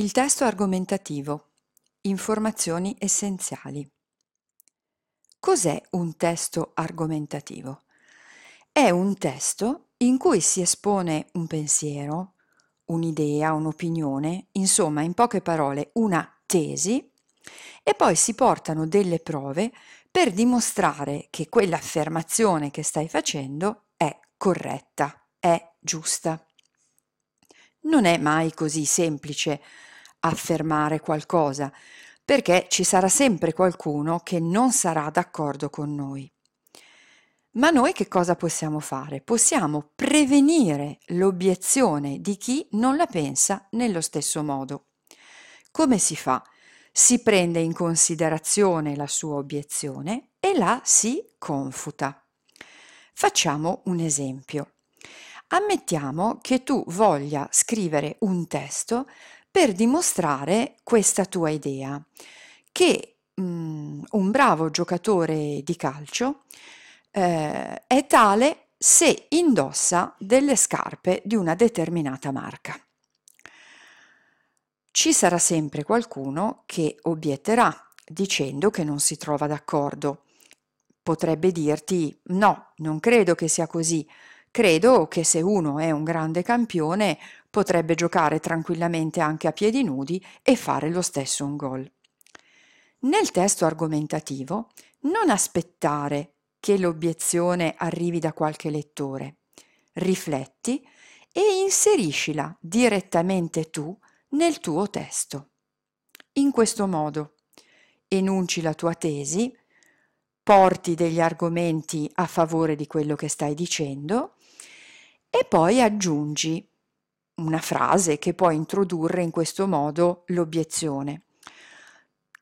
Il testo argomentativo. Informazioni essenziali. Cos'è un testo argomentativo? È un testo in cui si espone un pensiero, un'idea, un'opinione, insomma, in poche parole, una tesi, e poi si portano delle prove per dimostrare che quell'affermazione che stai facendo è corretta, è giusta. Non è mai così semplice affermare qualcosa, perché ci sarà sempre qualcuno che non sarà d'accordo con noi. Ma noi che cosa possiamo fare? Possiamo prevenire l'obiezione di chi non la pensa nello stesso modo. Come si fa? Si prende in considerazione la sua obiezione e la si confuta. Facciamo un esempio. Ammettiamo che tu voglia scrivere un testo per dimostrare questa tua idea, che mh, mm, un bravo giocatore di calcio eh, è tale se indossa delle scarpe di una determinata marca. Ci sarà sempre qualcuno che obietterà dicendo che non si trova d'accordo. Potrebbe dirti no, non credo che sia così, Credo che se uno è un grande campione potrebbe giocare tranquillamente anche a piedi nudi e fare lo stesso un gol. Nel testo argomentativo non aspettare che l'obiezione arrivi da qualche lettore. Rifletti e inseriscila direttamente tu nel tuo testo. In questo modo enunci la tua tesi, porti degli argomenti a favore di quello che stai dicendo e poi aggiungi una frase che può introdurre in questo modo l'obiezione.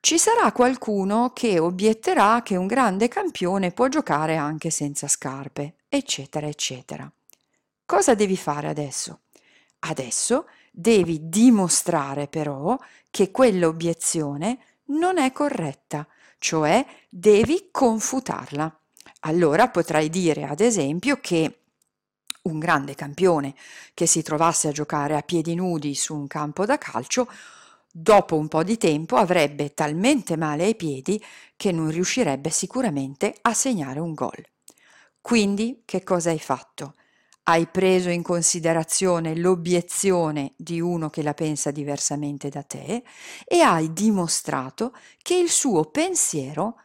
Ci sarà qualcuno che obietterà che un grande campione può giocare anche senza scarpe, eccetera, eccetera. Cosa devi fare adesso? Adesso devi dimostrare però che quell'obiezione non è corretta, cioè devi confutarla. Allora potrai dire, ad esempio, che un grande campione che si trovasse a giocare a piedi nudi su un campo da calcio, dopo un po' di tempo avrebbe talmente male ai piedi che non riuscirebbe sicuramente a segnare un gol. Quindi che cosa hai fatto? Hai preso in considerazione l'obiezione di uno che la pensa diversamente da te e hai dimostrato che il suo pensiero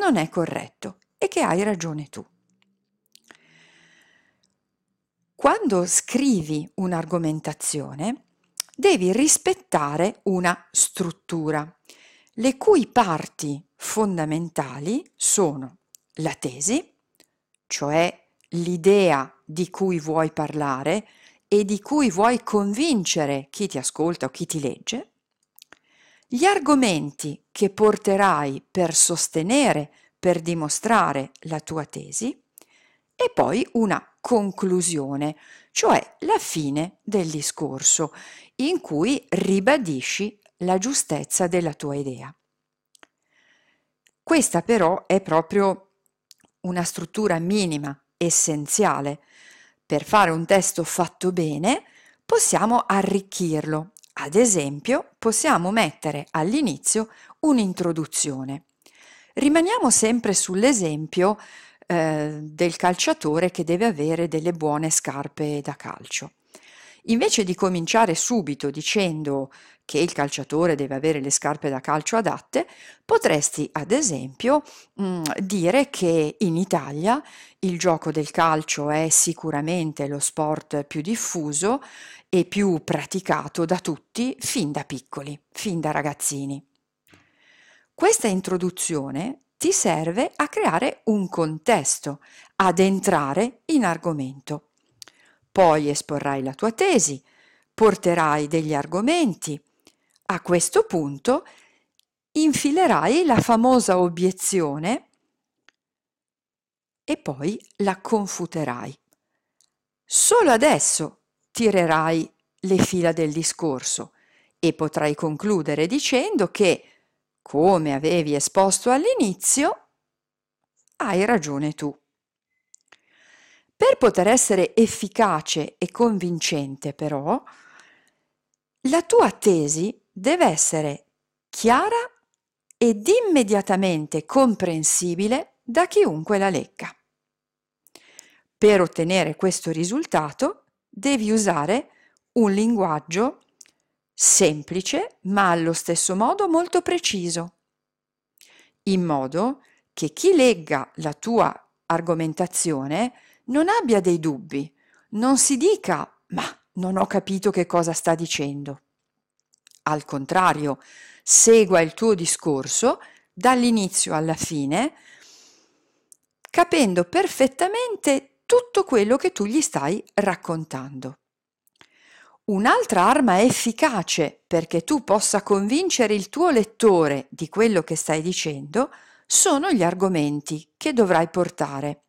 non è corretto e che hai ragione tu. Quando scrivi un'argomentazione, devi rispettare una struttura, le cui parti fondamentali sono la tesi, cioè l'idea di cui vuoi parlare e di cui vuoi convincere chi ti ascolta o chi ti legge, gli argomenti che porterai per sostenere, per dimostrare la tua tesi, e poi una conclusione, cioè la fine del discorso, in cui ribadisci la giustezza della tua idea. Questa però è proprio una struttura minima, essenziale. Per fare un testo fatto bene possiamo arricchirlo. Ad esempio possiamo mettere all'inizio un'introduzione. Rimaniamo sempre sull'esempio eh, del calciatore che deve avere delle buone scarpe da calcio. Invece di cominciare subito dicendo che il calciatore deve avere le scarpe da calcio adatte, potresti ad esempio mh, mm, dire che in Italia il gioco del calcio è sicuramente lo sport più diffuso e più praticato da tutti fin da piccoli, fin da ragazzini. Questa introduzione ti serve a creare un contesto, ad entrare in argomento. Poi esporrai la tua tesi, porterai degli argomenti. A questo punto infilerai la famosa obiezione e poi la confuterai. Solo adesso tirerai le fila del discorso e potrai concludere dicendo che come avevi esposto all'inizio, hai ragione tu. Per poter essere efficace e convincente, però, la tua tesi deve essere chiara ed immediatamente comprensibile da chiunque la legga. Per ottenere questo risultato devi usare un linguaggio semplice ma allo stesso modo molto preciso, in modo che chi legga la tua argomentazione non abbia dei dubbi, non si dica ma non ho capito che cosa sta dicendo. Al contrario, segua il tuo discorso dall'inizio alla fine, capendo perfettamente tutto quello che tu gli stai raccontando. Un'altra arma efficace perché tu possa convincere il tuo lettore di quello che stai dicendo sono gli argomenti che dovrai portare.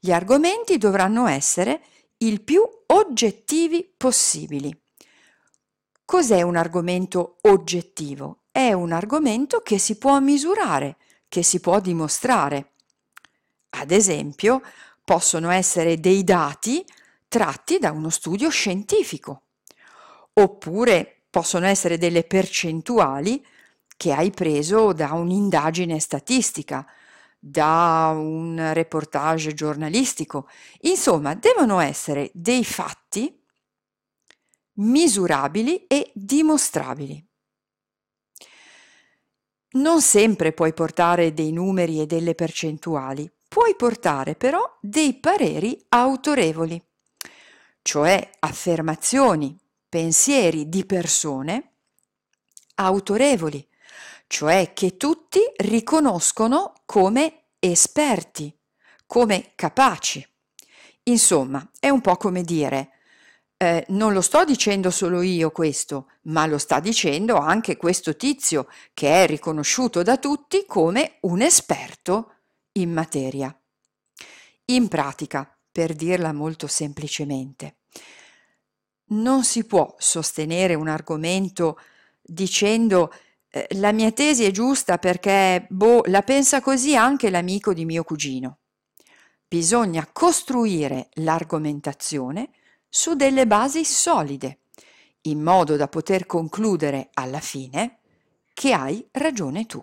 Gli argomenti dovranno essere il più oggettivi possibili. Cos'è un argomento oggettivo? È un argomento che si può misurare, che si può dimostrare. Ad esempio, possono essere dei dati tratti da uno studio scientifico oppure possono essere delle percentuali che hai preso da un'indagine statistica, da un reportage giornalistico. Insomma, devono essere dei fatti misurabili e dimostrabili. Non sempre puoi portare dei numeri e delle percentuali, puoi portare però dei pareri autorevoli, cioè affermazioni, pensieri di persone autorevoli, cioè che tutti riconoscono come esperti, come capaci. Insomma, è un po' come dire, eh, non lo sto dicendo solo io questo, ma lo sta dicendo anche questo tizio che è riconosciuto da tutti come un esperto in materia. In pratica, per dirla molto semplicemente, non si può sostenere un argomento dicendo eh, la mia tesi è giusta perché boh, la pensa così anche l'amico di mio cugino. Bisogna costruire l'argomentazione su delle basi solide, in modo da poter concludere alla fine che hai ragione tu.